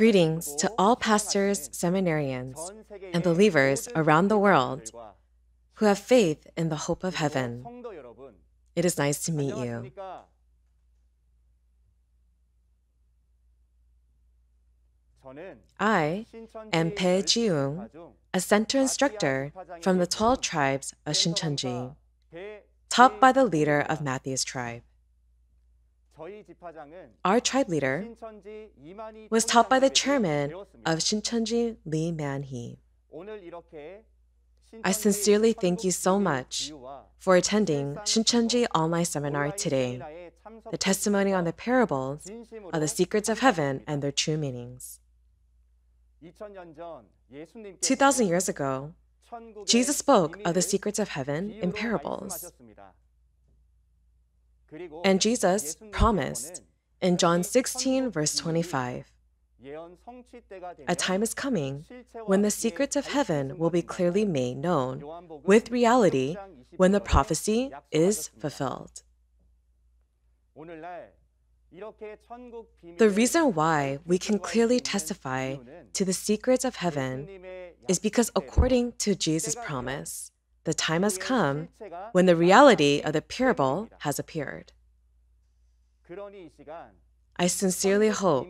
Greetings to all pastors, seminarians, and believers around the world who have faith in the hope of heaven. It is nice to meet you. I am Pei Jiung, a center instructor from the 12 tribes of Shincheonji, taught by the leader of Matthew's tribe. Our tribe leader was taught by the chairman of Shincheonji Lee Manhi. I sincerely thank you so much for attending Shincheonji online seminar today, the testimony on the parables of the secrets of heaven and their true meanings. 2,000 years ago, Jesus spoke of the secrets of heaven in parables. And Jesus promised in John 16, verse 25 A time is coming when the secrets of heaven will be clearly made known with reality when the prophecy is fulfilled. The reason why we can clearly testify to the secrets of heaven is because, according to Jesus' promise, the time has come when the reality of the parable has appeared. I sincerely hope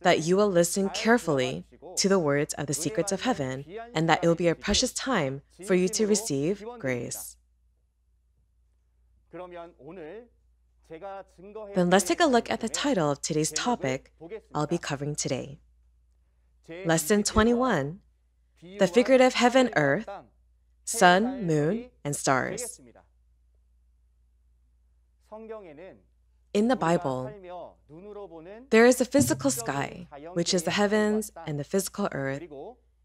that you will listen carefully to the words of the secrets of heaven and that it will be a precious time for you to receive grace. Then let's take a look at the title of today's topic I'll be covering today. Lesson 21 The Figurative Heaven Earth sun, moon, and stars. In the Bible, there is a physical sky, which is the heavens and the physical earth,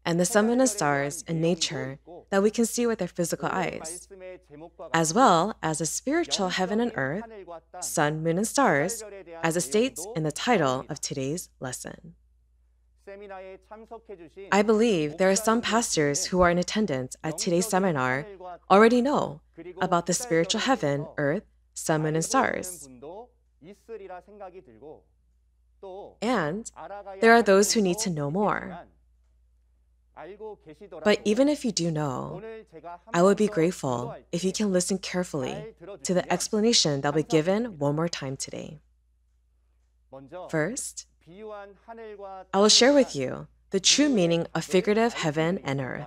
and the sun and the stars and nature that we can see with our physical eyes, as well as a spiritual heaven and earth, sun, moon, and stars, as it states in the title of today's lesson. I believe there are some pastors who are in attendance at today's seminar already know about the spiritual heaven, earth, sun, moon, and stars. And there are those who need to know more. But even if you do know, I would be grateful if you can listen carefully to the explanation that will be given one more time today. First, I will share with you the true meaning of figurative heaven and earth.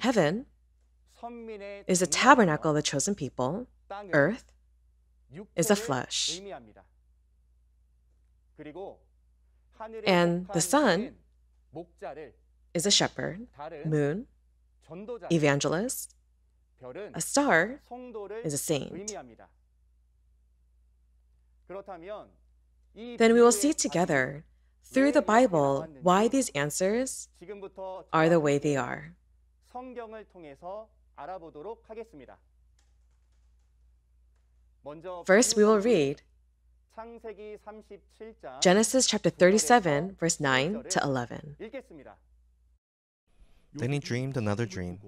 Heaven is a tabernacle of the chosen people, earth is a flesh. And the sun is a shepherd, moon, evangelist, a star is a saint then we will see together through the Bible why these answers are the way they are. First, we will read Genesis chapter 37, verse 9 to 11. Then he dreamed another dream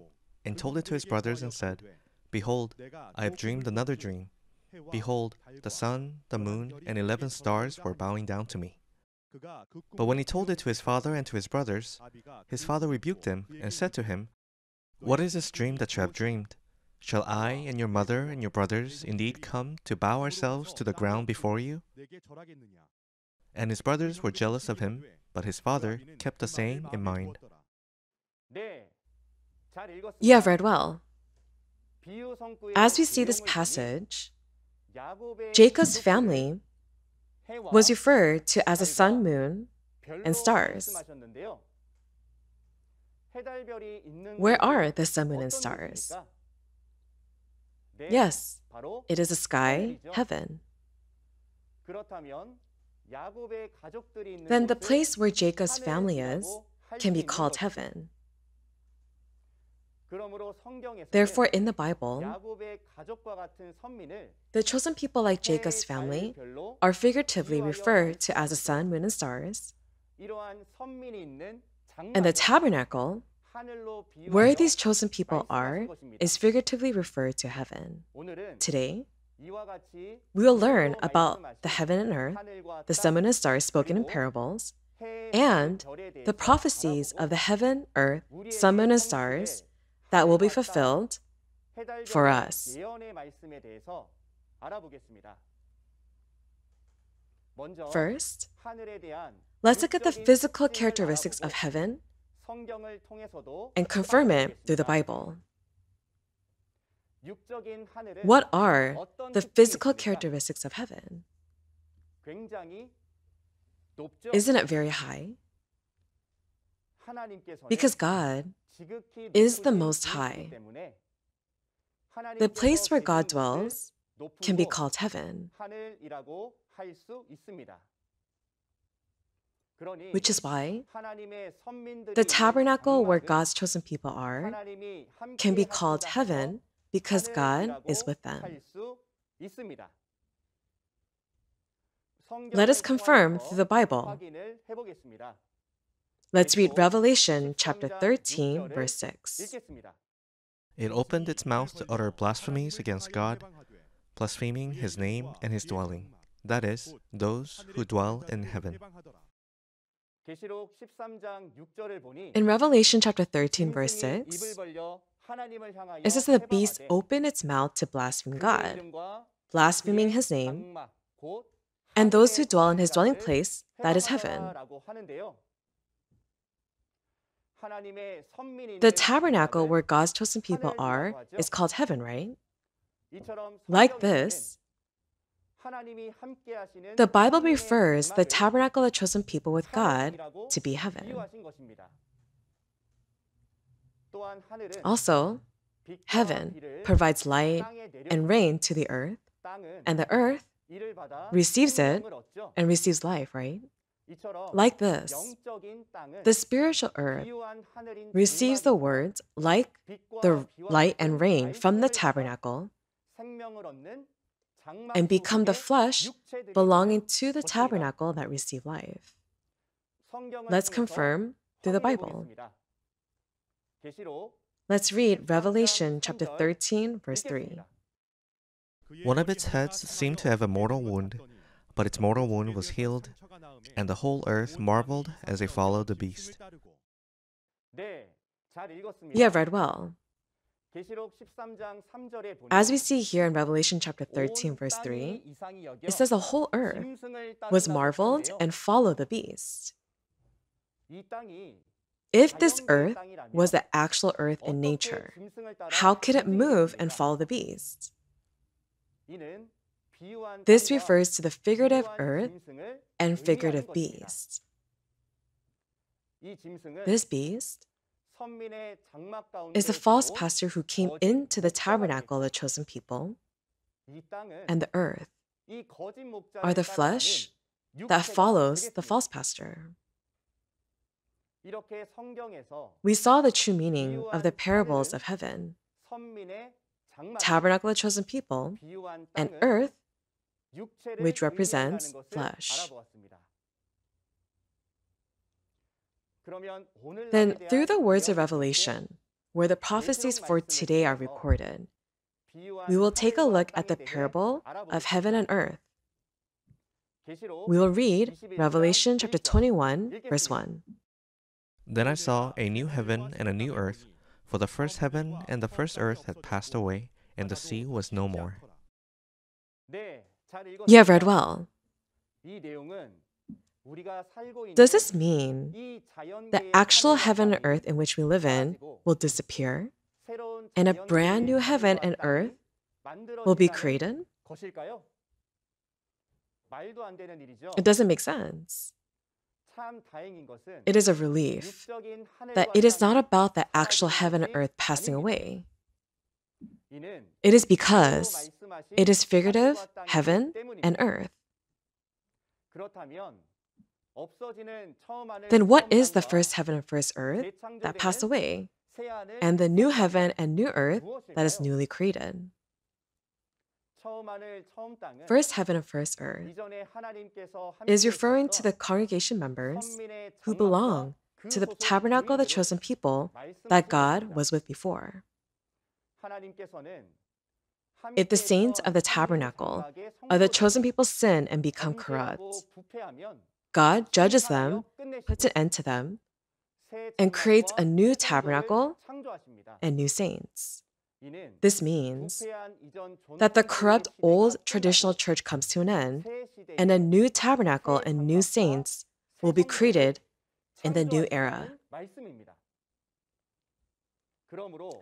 and told it to his brothers and said, Behold, I have dreamed another dream. Behold, the sun, the moon, and eleven stars were bowing down to me. But when he told it to his father and to his brothers, his father rebuked him and said to him, What is this dream that you have dreamed? Shall I and your mother and your brothers indeed come to bow ourselves to the ground before you? And his brothers were jealous of him, but his father kept the saying in mind. You have read well. As we see this passage, Jacob's family was referred to as the sun, moon, and stars. Where are the sun, moon, and stars? Yes, it is the sky, heaven. Then the place where Jacob's family is can be called heaven. Therefore, in the Bible, the chosen people like Jacob's family are figuratively referred to as the sun, moon, and stars. And the tabernacle, where these chosen people are, is figuratively referred to heaven. Today, we will learn about the heaven and earth, the sun, moon, and stars spoken in parables, and the prophecies of the heaven, earth, sun, moon, and stars that will be fulfilled for us. First, let's look at the physical characteristics of heaven and confirm it through the Bible. What are the physical characteristics of heaven? Isn't it very high? Because God is the Most High. The place where God dwells can be called heaven, which is why the tabernacle where God's chosen people are can be called heaven because God is with them. Let us confirm through the Bible Let's read Revelation chapter 13, verse 6. It opened its mouth to utter blasphemies against God, blaspheming his name and his dwelling, that is, those who dwell in heaven. In Revelation chapter 13, verse 6, it says that the beast opened its mouth to blaspheme God, blaspheming his name, and those who dwell in his dwelling place, that is heaven. The tabernacle where God's chosen people are is called heaven, right? Like this, the Bible refers the tabernacle of chosen people with God to be heaven. Also, heaven provides light and rain to the earth, and the earth receives it and receives life, right? Like this, the spiritual earth receives the words like the light and rain from the tabernacle and become the flesh belonging to the tabernacle that receive life. Let's confirm through the Bible. Let's read Revelation chapter 13, verse 3. One of its heads seemed to have a mortal wound, but its mortal wound was healed, and the whole earth marveled as they followed the beast. You have read well. As we see here in Revelation chapter 13, verse 3, it says the whole earth was marveled and followed the beast. If this earth was the actual earth in nature, how could it move and follow the beast? This refers to the figurative earth and figurative beast. This beast is the false pastor who came into the tabernacle of the chosen people, and the earth are the flesh that follows the false pastor. We saw the true meaning of the parables of heaven, tabernacle of chosen people, and earth which represents flesh. Then, through the words of Revelation, where the prophecies for today are recorded, we will take a look at the parable of heaven and earth. We will read Revelation chapter 21, verse 1. Then I saw a new heaven and a new earth, for the first heaven and the first earth had passed away, and the sea was no more. You have read well. Does this mean the actual heaven and earth in which we live in will disappear and a brand new heaven and earth will be created? It doesn't make sense. It is a relief that it is not about the actual heaven and earth passing away. It is because it is figurative, heaven and earth. Then what is the first heaven and first earth that pass away, and the new heaven and new earth that is newly created? First heaven and first earth is referring to the congregation members who belong to the tabernacle of the chosen people that God was with before. If the saints of the tabernacle are the chosen people sin and become corrupt, God judges them, puts an end to them, and creates a new tabernacle and new saints. This means that the corrupt old traditional church comes to an end, and a new tabernacle and new saints will be created in the new era.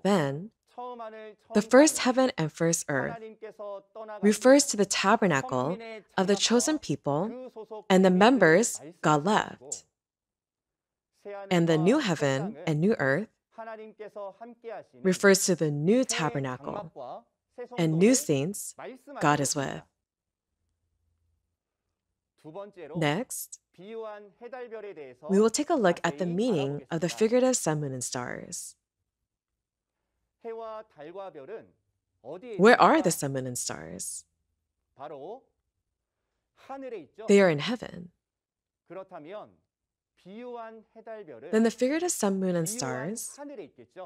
Then, the first heaven and first earth refers to the tabernacle of the chosen people and the members God left. And the new heaven and new earth refers to the new tabernacle and new saints God is with. Next, we will take a look at the meaning of the figurative sun, moon, and stars. Where are the sun, moon, and stars? They are in heaven. Then the figurative sun, moon, and stars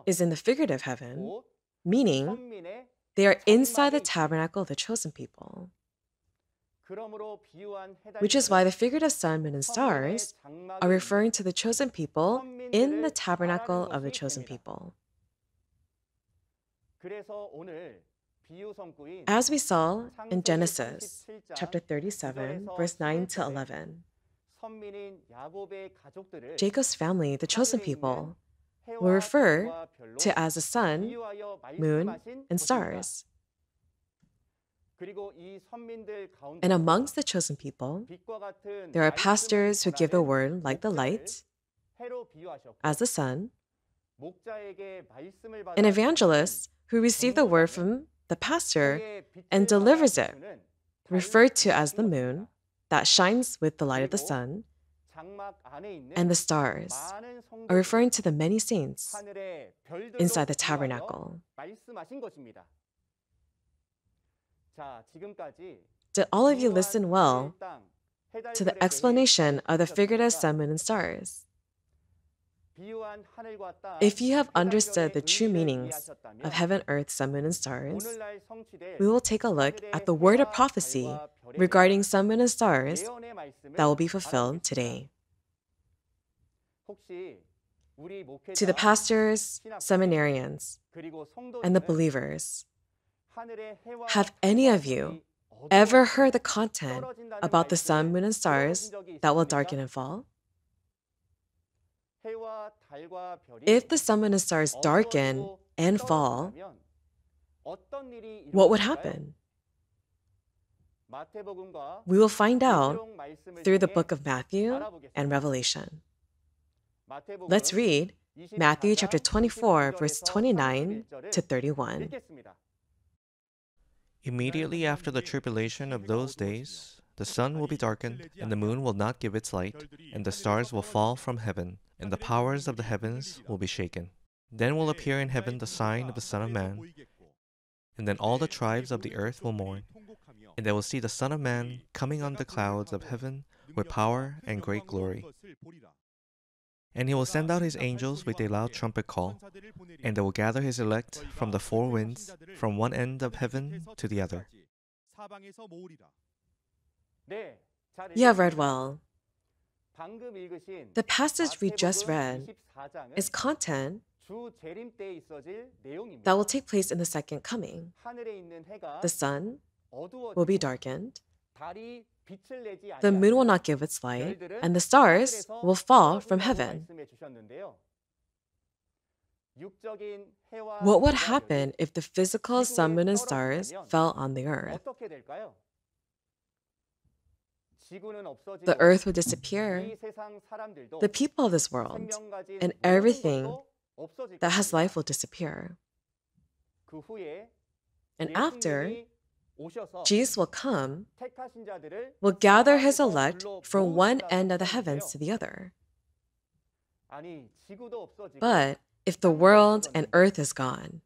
is in the figurative heaven, meaning they are inside the tabernacle of the chosen people. Which is why the figurative sun, moon, and stars are referring to the chosen people in the tabernacle of the chosen people. As we saw in Genesis chapter 37, verse 9 to 11, Jacob's family, the chosen people, were referred to as the sun, moon, and stars. And amongst the chosen people, there are pastors who give the word like the light, as the sun, an evangelist who receives the word from the pastor and delivers it, referred to as the moon, that shines with the light of the sun, and the stars are referring to the many saints inside the tabernacle. Did all of you listen well to the explanation of the figurative sun, moon, and stars? If you have understood the true meanings of heaven, earth, sun, moon, and stars, we will take a look at the word of prophecy regarding sun, moon, and stars that will be fulfilled today. To the pastors, seminarians, and the believers, have any of you ever heard the content about the sun, moon, and stars that will darken and fall? If the sun and stars darken and fall, what would happen? We will find out through the book of Matthew and Revelation. Let's read Matthew chapter 24, verse 29 to 31. Immediately after the tribulation of those days, the sun will be darkened, and the moon will not give its light, and the stars will fall from heaven and the powers of the heavens will be shaken. Then will appear in heaven the sign of the Son of Man, and then all the tribes of the earth will mourn, and they will see the Son of Man coming on the clouds of heaven with power and great glory. And he will send out his angels with a loud trumpet call, and they will gather his elect from the four winds, from one end of heaven to the other. You have read well. The passage we just read is content that will take place in the second coming. The sun will be darkened, the moon will not give its light, and the stars will fall from heaven. What would happen if the physical sun, moon, and stars fell on the earth? the earth would disappear, the people of this world and everything that has life will disappear. And after, Jesus will come, will gather his elect from one end of the heavens to the other. But if the world and earth is gone,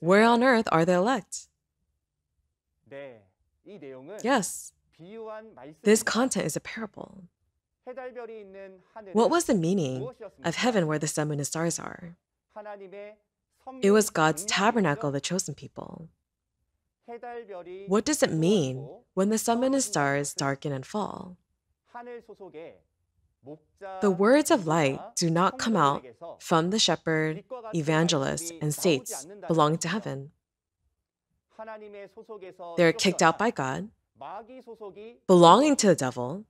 where on earth are the elect? Yes, this content is a parable. What was the meaning of heaven where the sun, and the stars are? It was God's tabernacle, the chosen people. What does it mean when the sun, and the stars darken and fall? The words of light do not come out from the shepherd, evangelists, and saints belonging to heaven. They're kicked out by God. Belonging to the devil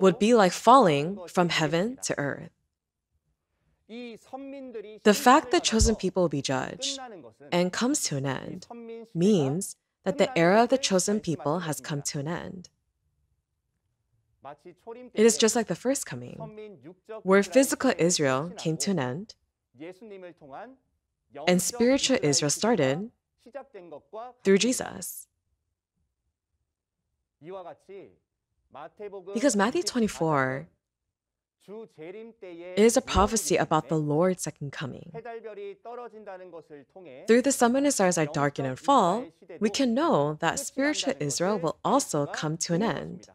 would be like falling from heaven to earth. The fact that chosen people will be judged and comes to an end means that the era of the chosen people has come to an end. It is just like the first coming, where physical Israel came to an end and spiritual Israel started through Jesus. Because Matthew 24 is a prophecy about the Lord's second coming. Through the sun stars are darkened and fall, we can know that spiritual Israel will also come to an end.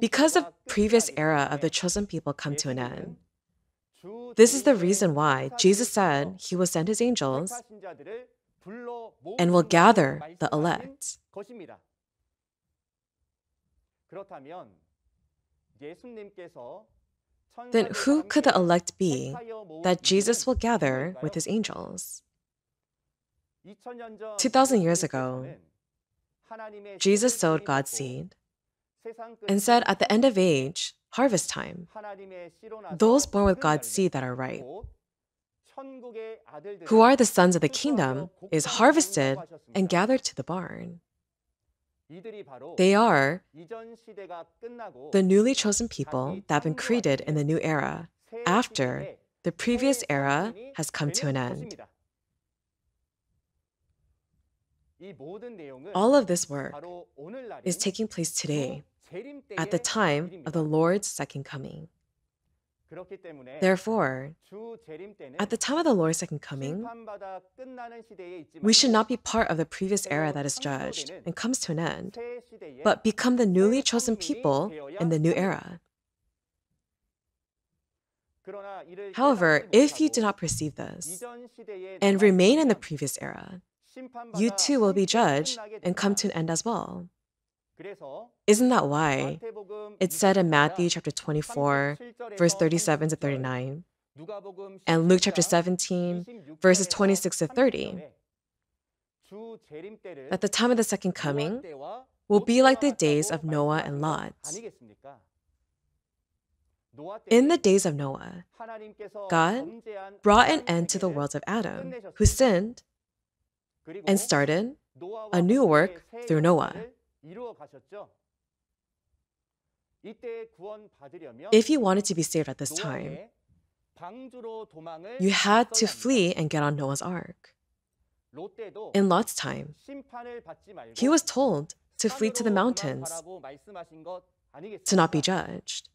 Because the previous era of the chosen people come to an end, this is the reason why Jesus said he will send his angels and will gather the elect. Then who could the elect be that Jesus will gather with his angels? 2,000 years ago, Jesus sowed God's seed and said at the end of age, harvest time. Those born with God's seed that are ripe, who are the sons of the kingdom, is harvested and gathered to the barn. They are the newly chosen people that have been created in the new era after the previous era has come to an end. All of this work is taking place today at the time of the Lord's second coming. Therefore, at the time of the Lord's second coming, we should not be part of the previous era that is judged and comes to an end, but become the newly chosen people in the new era. However, if you do not perceive this and remain in the previous era, you too will be judged and come to an end as well. Isn't that why it's said in Matthew chapter 24, verse 37 to 39, and Luke chapter 17, verses 26 to 30, that the time of the second coming will be like the days of Noah and Lot? In the days of Noah, God brought an end to the world of Adam, who sinned, and started a new work through Noah. 이루어 가셨죠? 이때 구원 받으려면 If you wanted to be saved at this time, 방주로 도망을 you had to flee and get on Noah's ark. In Lot's time, he was told to flee to the mountains to not be judged.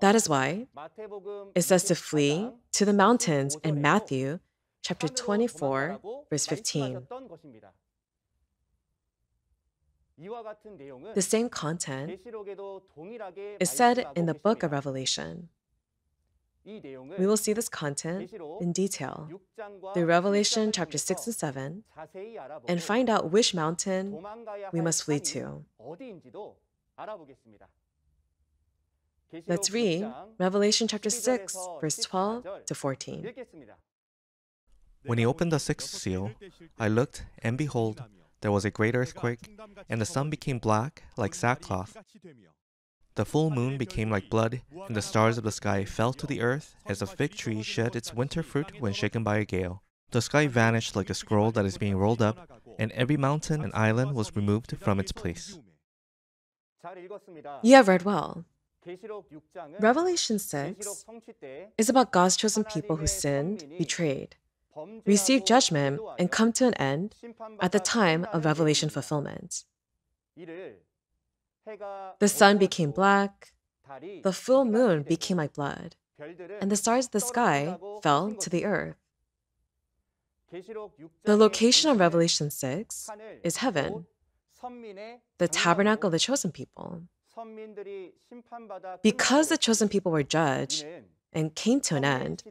That is why it says to flee to the mountains in Matthew chapter 24, verse 15. The same content is said in the book of Revelation. We will see this content in detail through Revelation chapter 6 and 7 and find out which mountain we must flee to. Let's read Revelation chapter 6, verse 12 to 14. When he opened the sixth seal, I looked, and behold, there was a great earthquake, and the sun became black like sackcloth. The full moon became like blood, and the stars of the sky fell to the earth as a fig tree shed its winter fruit when shaken by a gale. The sky vanished like a scroll that is being rolled up, and every mountain and island was removed from its place. You have read well. Revelation 6 is about God's chosen people who sinned, betrayed, receive judgment and come to an end at the time of revelation fulfillment. The sun became black, the full moon became like blood, and the stars of the sky fell to the earth. The location of Revelation 6 is heaven, the tabernacle of the chosen people. Because the chosen people were judged, and came to an end.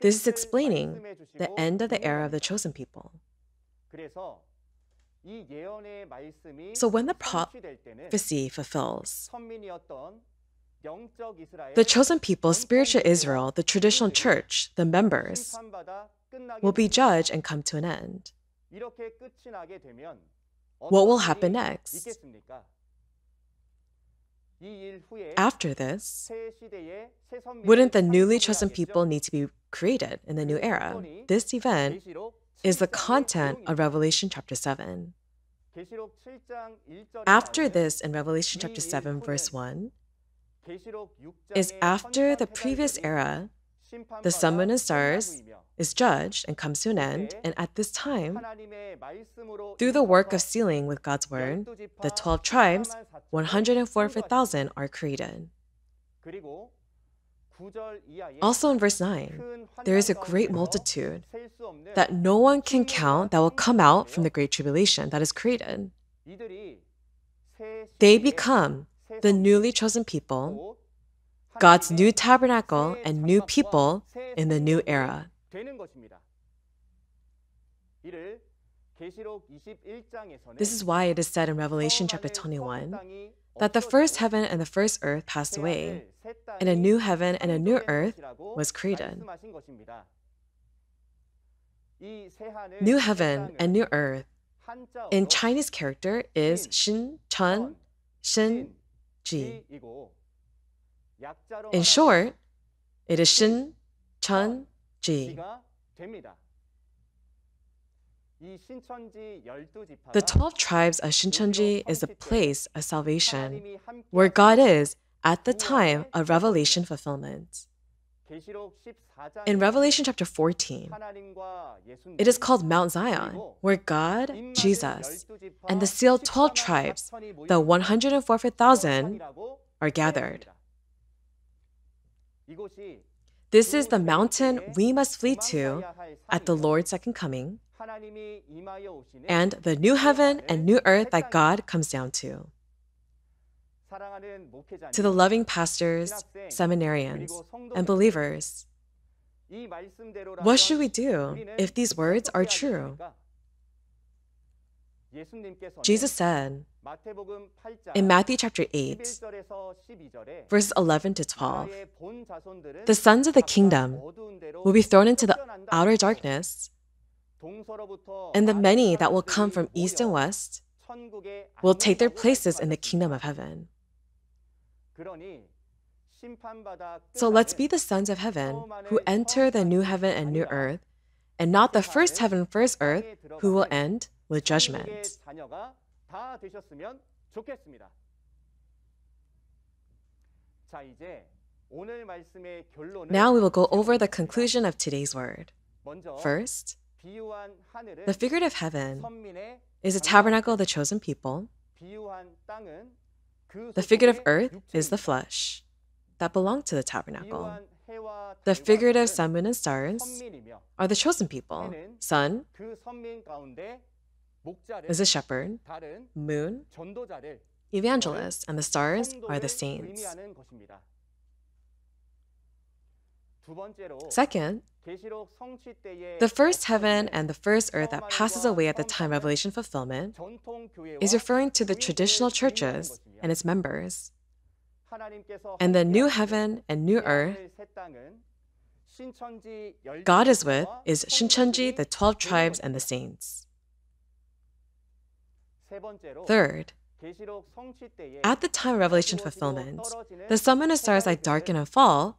This is explaining the end of the era of the chosen people. So when the prophecy fulfills, the chosen people, spiritual Israel, the traditional church, the members, will be judged and come to an end. What will happen next? After this, wouldn't the newly chosen people need to be created in the new era? This event is the content of Revelation chapter 7. After this, in Revelation chapter 7, verse 1, is after the previous era the sun, moon, and stars is judged and comes to an end, and at this time, through the work of sealing with God's word, the 12 tribes, 144,000 are created. Also in verse 9, there is a great multitude that no one can count that will come out from the great tribulation that is created. They become the newly chosen people God's new tabernacle and new people in the new era. This is why it is said in Revelation chapter 21 that the first heaven and the first earth passed away, and a new heaven and a new earth was created. New heaven and new earth in Chinese character is Shin Chun Shin Ji. In short, it is Shin Chun Ji. The 12 tribes of Shincheonji is a place of salvation, where God is at the time of revelation fulfillment. In Revelation chapter 14, it is called Mount Zion, where God, Jesus, and the sealed 12 tribes, the 144,000, are gathered. This is the mountain we must flee to at the Lord's second coming and the new heaven and new earth that God comes down to. To the loving pastors, seminarians, and believers, what should we do if these words are true? Jesus said, in Matthew chapter 8, verses 11 to 12, the sons of the kingdom will be thrown into the outer darkness, and the many that will come from east and west will take their places in the kingdom of heaven. So let's be the sons of heaven who enter the new heaven and new earth, and not the first heaven, first earth, who will end with judgment. 다 되셨으면 좋겠습니다. 자, 이제 오늘 말씀의 결론은 Now we will go over the conclusion of today's word. First, the figurative heaven is the tabernacle of the chosen people. The figurative earth is the flesh that belonged to the tabernacle. The figurative sun, moon, and stars are the chosen people. Sun is a shepherd, moon, evangelist, and the stars are the saints. Second, the first heaven and the first earth that passes away at the time of Revelation fulfillment is referring to the traditional churches and its members. And the new heaven and new earth God is with is Shinchanji, the 12 tribes, and the saints. Third, at the time of Revelation fulfillment, the sun and stars that darken and fall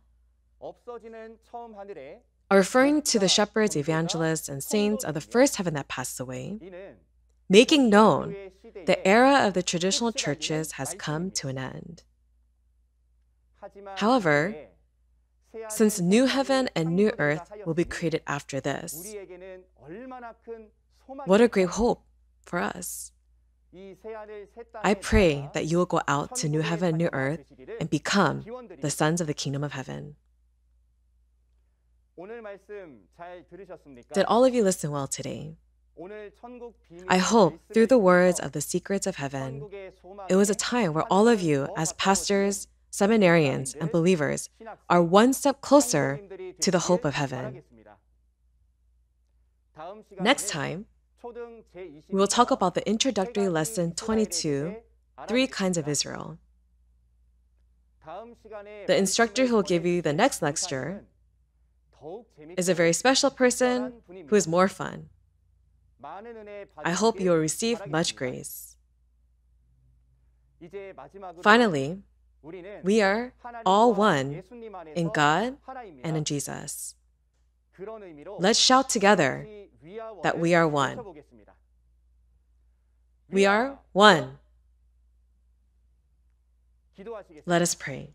are referring to the shepherds, evangelists, and saints of the first heaven that passed away, making known the era of the traditional churches has come to an end. However, since new heaven and new earth will be created after this, what a great hope for us! I pray that you will go out to new heaven and new earth and become the sons of the kingdom of heaven. Did all of you listen well today? I hope through the words of the secrets of heaven, it was a time where all of you, as pastors, seminarians, and believers, are one step closer to the hope of heaven. Next time, We'll talk about the introductory lesson 22, Three Kinds of Israel. The instructor who will give you the next lecture is a very special person who is more fun. I hope you will receive much grace. Finally, we are all one in God and in Jesus. Let's shout together that we are one. We are one. Let us pray.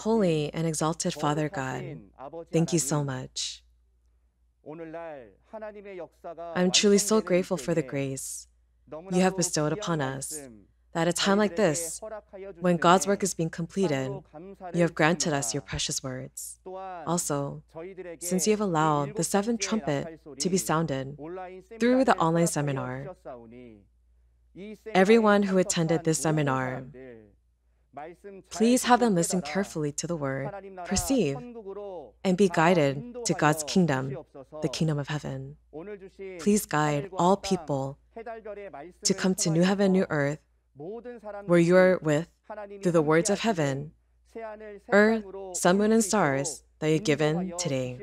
Holy and exalted Father God, thank you so much. I'm truly so grateful for the grace you have bestowed upon us that a time like this, when God's work is being completed, you have granted us your precious words. Also, since you have allowed the seventh trumpet to be sounded through the online seminar, everyone who attended this seminar, please have them listen carefully to the word, perceive, and be guided to God's kingdom, the kingdom of heaven. Please guide all people to come to new heaven, new earth where you are with, through the words of heaven, earth, sun, moon, and stars that you've given today.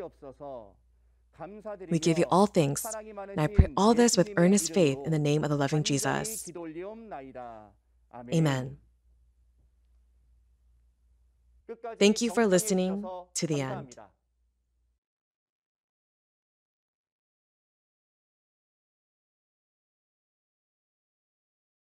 We give you all things, and I pray all this with earnest faith in the name of the loving Jesus. Amen. Thank you for listening to the end.